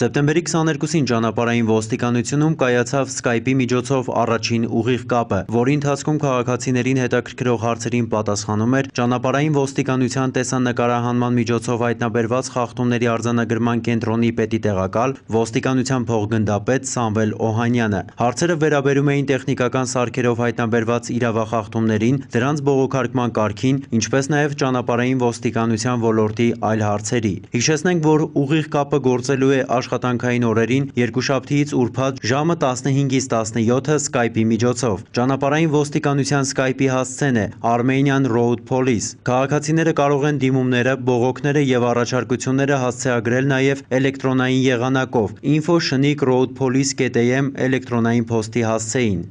Սեպտեմբերի 22-ին ճանապարհային ոստիկանությունում կայացավ Skype-ի միջոցով առաջին ուղիղ կապը, որի ընթացքում քաղաքացիներին հետաքրքրող հարցերին պատասխանում էր ճանապարհային ոստիկանության տեսաննկարահանման միջոցով հայտնաբերված խախտումների արձանագրման կենտրոնի պետի տեղակալ ոստիկանության փոխգնդապետ Սամվել Օհանյանը։ Հարցերը վերաբերում էին տեխնիկական սարքերով հայտնաբերված իրավախախտումներին, դրանց բողոքարկման կարգին, ինչպես նաև ճանապարհային ոստիկանության ոլորտի այլ հարցերի։ Հիշեցնենք, որ ուղիղ կապը գործելու է աշխատանքային օրերին երկուշաբթիից ուրբաթ ժամը 15-ից 17-ը Skype-ի միջոցով։ Ճանապարհային ոստիկանության Skype-ի հասցեն է Armenian Road Police։ Քաղաքացիները կարող են դիմումները, բողոքները եւ առաջարկությունները հասցեագրել նաեւ էլեկտրոնային եղանակով info@roadpolice.am էլեկտրոնային փոստի հասցեին։